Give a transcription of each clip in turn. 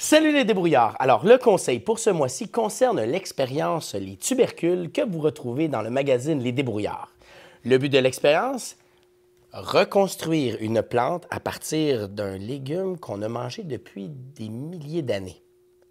Salut les débrouillards! Alors, le conseil pour ce mois-ci concerne l'expérience Les tubercules que vous retrouvez dans le magazine Les débrouillards. Le but de l'expérience? Reconstruire une plante à partir d'un légume qu'on a mangé depuis des milliers d'années.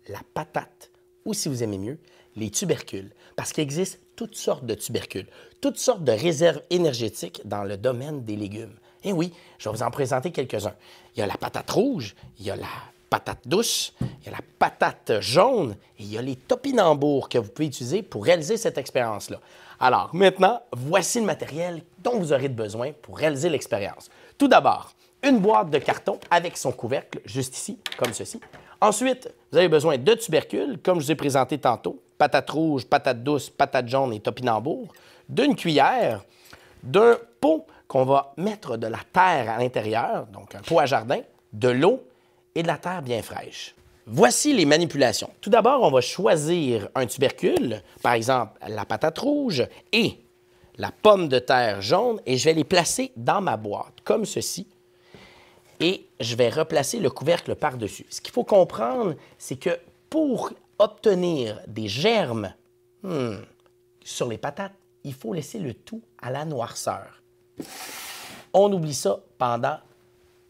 La patate, ou si vous aimez mieux, les tubercules, parce qu'il existe toutes sortes de tubercules, toutes sortes de réserves énergétiques dans le domaine des légumes. Eh oui, je vais vous en présenter quelques-uns. Il y a la patate rouge, il y a la patate douce, il y a la patate jaune et il y a les topinambours que vous pouvez utiliser pour réaliser cette expérience-là. Alors maintenant, voici le matériel dont vous aurez besoin pour réaliser l'expérience. Tout d'abord, une boîte de carton avec son couvercle, juste ici, comme ceci. Ensuite, vous avez besoin de tubercules, comme je vous ai présenté tantôt, patate rouge, patate douce, patate jaune et topinambour, d'une cuillère, d'un pot qu'on va mettre de la terre à l'intérieur, donc un pot à jardin, de l'eau et de la terre bien fraîche. Voici les manipulations. Tout d'abord, on va choisir un tubercule, par exemple la patate rouge et la pomme de terre jaune, et je vais les placer dans ma boîte, comme ceci. Et je vais replacer le couvercle par-dessus. Ce qu'il faut comprendre, c'est que pour obtenir des germes hmm, sur les patates, il faut laisser le tout à la noirceur. On oublie ça pendant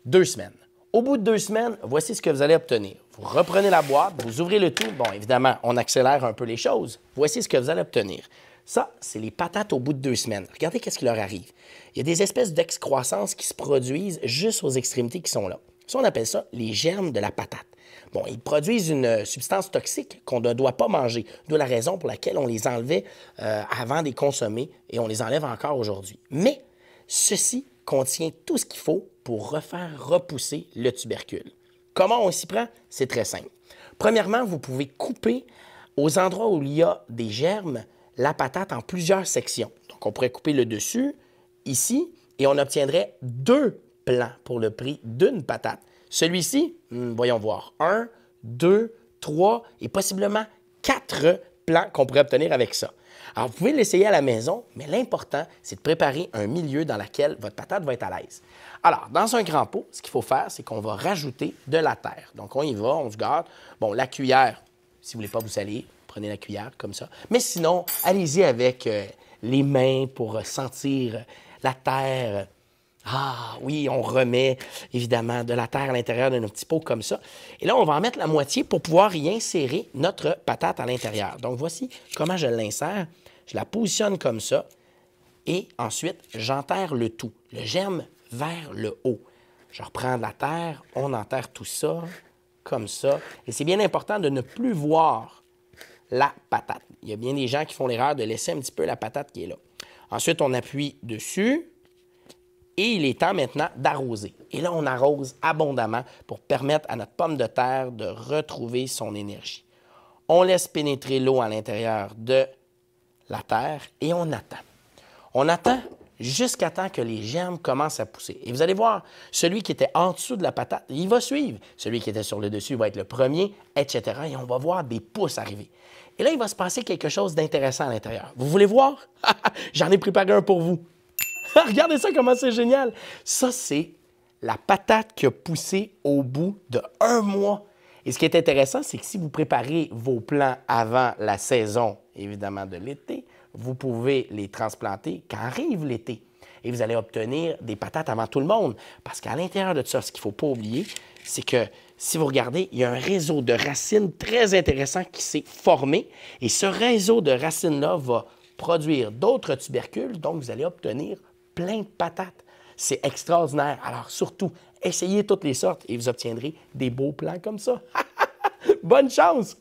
deux semaines. Au bout de deux semaines, voici ce que vous allez obtenir. Vous reprenez la boîte, vous ouvrez le tout. Bon, évidemment, on accélère un peu les choses. Voici ce que vous allez obtenir. Ça, c'est les patates au bout de deux semaines. Regardez qu'est-ce qui leur arrive. Il y a des espèces d'excroissances qui se produisent juste aux extrémités qui sont là. Ça, on appelle ça les germes de la patate. Bon, ils produisent une euh, substance toxique qu'on ne doit pas manger, d'où la raison pour laquelle on les enlevait euh, avant de les consommer et on les enlève encore aujourd'hui. Mais ceci contient tout ce qu'il faut pour refaire repousser le tubercule. Comment on s'y prend? C'est très simple. Premièrement, vous pouvez couper aux endroits où il y a des germes la patate en plusieurs sections. Donc, on pourrait couper le dessus, ici, et on obtiendrait deux plans pour le prix d'une patate. Celui-ci, hmm, voyons voir, un, deux, trois et possiblement quatre plants qu'on pourrait obtenir avec ça. Alors, vous pouvez l'essayer à la maison, mais l'important, c'est de préparer un milieu dans lequel votre patate va être à l'aise. Alors, dans un grand pot, ce qu'il faut faire, c'est qu'on va rajouter de la terre. Donc, on y va, on se garde. Bon, la cuillère, si vous voulez pas vous salir, prenez la cuillère comme ça. Mais sinon, allez-y avec euh, les mains pour sentir la terre ah oui, on remet évidemment de la terre à l'intérieur de nos petits pots comme ça. Et là, on va en mettre la moitié pour pouvoir y insérer notre patate à l'intérieur. Donc voici comment je l'insère. Je la positionne comme ça et ensuite, j'enterre le tout, le germe vers le haut. Je reprends de la terre, on enterre tout ça comme ça. Et c'est bien important de ne plus voir la patate. Il y a bien des gens qui font l'erreur de laisser un petit peu la patate qui est là. Ensuite, on appuie dessus et il est temps maintenant d'arroser. Et là, on arrose abondamment pour permettre à notre pomme de terre de retrouver son énergie. On laisse pénétrer l'eau à l'intérieur de la terre et on attend. On attend jusqu'à temps que les germes commencent à pousser. Et vous allez voir, celui qui était en dessous de la patate, il va suivre. Celui qui était sur le dessus va être le premier, etc. Et on va voir des pousses arriver. Et là, il va se passer quelque chose d'intéressant à l'intérieur. Vous voulez voir? J'en ai préparé un pour vous. Regardez ça, comment c'est génial. Ça, c'est la patate qui a poussé au bout de un mois. Et ce qui est intéressant, c'est que si vous préparez vos plants avant la saison, évidemment, de l'été, vous pouvez les transplanter quand arrive l'été. Et vous allez obtenir des patates avant tout le monde. Parce qu'à l'intérieur de ça, ce qu'il ne faut pas oublier, c'est que si vous regardez, il y a un réseau de racines très intéressant qui s'est formé. Et ce réseau de racines-là va produire d'autres tubercules, donc vous allez obtenir plein de patates. C'est extraordinaire. Alors surtout, essayez toutes les sortes et vous obtiendrez des beaux plans comme ça. Bonne chance!